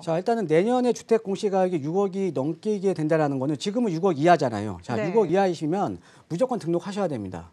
자 일단은 내년에 주택 공시가격이 6억이 넘게 된다라는 거는 지금은 6억 이하잖아요. 자 네. 6억 이하이시면 무조건 등록하셔야 됩니다.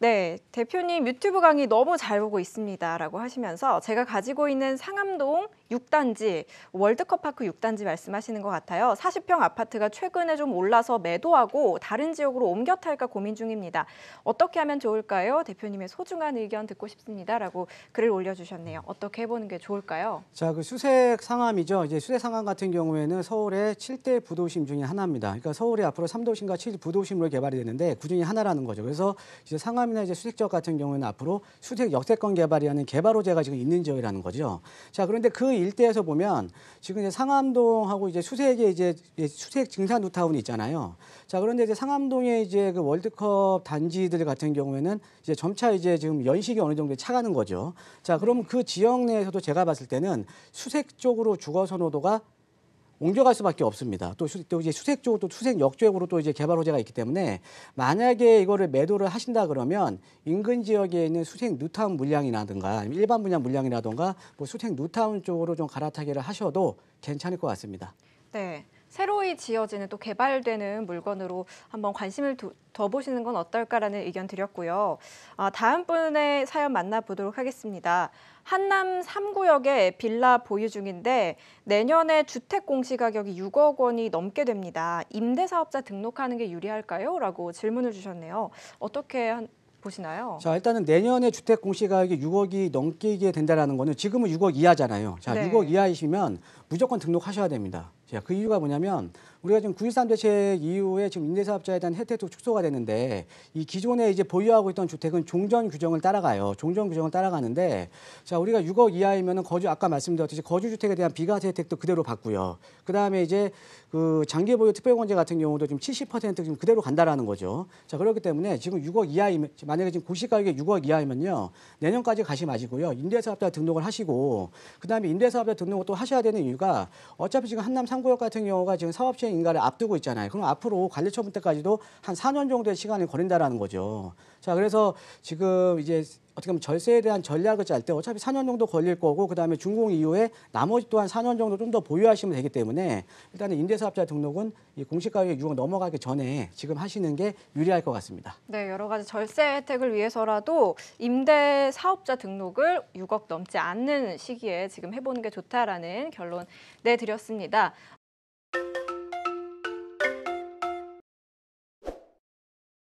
네, 대표님 유튜브 강의 너무 잘 보고 있습니다라고 하시면서 제가 가지고 있는 상암동 6단지 월드컵 파크 6단지 말씀하시는 것 같아요. 40평 아파트가 최근에 좀 올라서 매도하고 다른 지역으로 옮겨 탈까 고민 중입니다. 어떻게 하면 좋을까요? 대표님의 소중한 의견 듣고 싶습니다라고 글을 올려주셨네요. 어떻게 해보는 게 좋을까요? 자, 그 수색 상암이죠. 이제 수색 상암 같은 경우에는 서울의 7대 부도심 중에 하나입니다. 그러니까 서울이 앞으로 3도심과 7부도심으로 개발이 되는데 그중에 하나라는 거죠. 그래서 이제 상암 수감이나 이제 수색지역 같은 경우는 에 앞으로 수색 역세권 개발이라는 개발 호재가 지금 있는 지역이라는 거죠. 자, 그런데 그 일대에서 보면 지금 이제 상암동하고 이제 수색에 이제 수색 증산 루타운이 있잖아요. 자, 그런데 이제 상암동의 이제 그 월드컵 단지들 같은 경우에는 이제 점차 이제 지금 연식이 어느 정도 차가는 거죠. 자, 그럼 그 지역 내에서도 제가 봤을 때는 수색 쪽으로 주거 선호도가 옮겨갈 수밖에 없습니다. 또, 수, 또 이제 수색 쪽으로 또 수색 역쪽으로또 이제 개발 호재가 있기 때문에 만약에 이거를 매도를 하신다 그러면 인근 지역에 있는 수색 뉴타운 물량이라든가 일반 분양 물량이라든가 뭐 수색 뉴타운 쪽으로 좀 갈아타기를 하셔도 괜찮을 것 같습니다. 네. 새로이 지어지는 또 개발되는 물건으로 한번 관심을 두, 더 보시는 건 어떨까라는 의견 드렸고요. 아, 다음 분의 사연 만나보도록 하겠습니다. 한남 3구역에 빌라 보유 중인데 내년에 주택 공시가격이 6억 원이 넘게 됩니다. 임대사업자 등록하는 게 유리할까요? 라고 질문을 주셨네요. 어떻게 한, 보시나요? 자 일단은 내년에 주택 공시가격이 6억이 넘게 된다는 거는 지금은 6억 이하잖아요. 자 네. 6억 이하이시면 무조건 등록하셔야 됩니다. 자, 그 이유가 뭐냐면 우리가 지금 9.13 대책 이후에 지금 임대사업자에 대한 혜택도 축소가 되는데 이 기존에 이제 보유하고 있던 주택은 종전 규정을 따라가요. 종전 규정을 따라가는데 자, 우리가 6억 이하이면은 거주 아까 말씀드렸듯이 거주 주택에 대한 비과세 혜택도 그대로 받고요. 그다음에 이제 그 장기 보유 특별공제 같은 경우도 지금 70% 지금 그대로 간다라는 거죠. 자, 그렇기 때문에 지금 6억 이하이면 만약에 지금 고시 가격이 6억 이하이면요. 내년까지 가시 마시고요. 임대사업자 등록을 하시고 그다음에 임대사업자 등록을 또 하셔야 되는 이유 이유가 어차피 지금 한남 상구역 같은 경우가 지금 사업 시행 인가를 앞두고 있잖아요. 그럼 앞으로 관리 처분 때까지도 한 4년 정도의 시간이 걸린다라는 거죠. 자, 그래서 지금 이제 어떻게 보면 절세에 대한 전략을 짤 때 어차피 4년 정도 걸릴 거고 그다음에 준공 이후에 나머지 또한 4년 정도 좀 더 보유하시면 되기 때문에 일단은 임대사업자 등록은 이 공시가격 6억 넘어가기 전에 지금 하시는 게 유리할 것 같습니다. 네, 여러 가지 절세 혜택을 위해서라도 임대 사업자 등록을 6억 넘지 않는 시기에 지금 해보는 게 좋다라는 결론 내드렸습니다.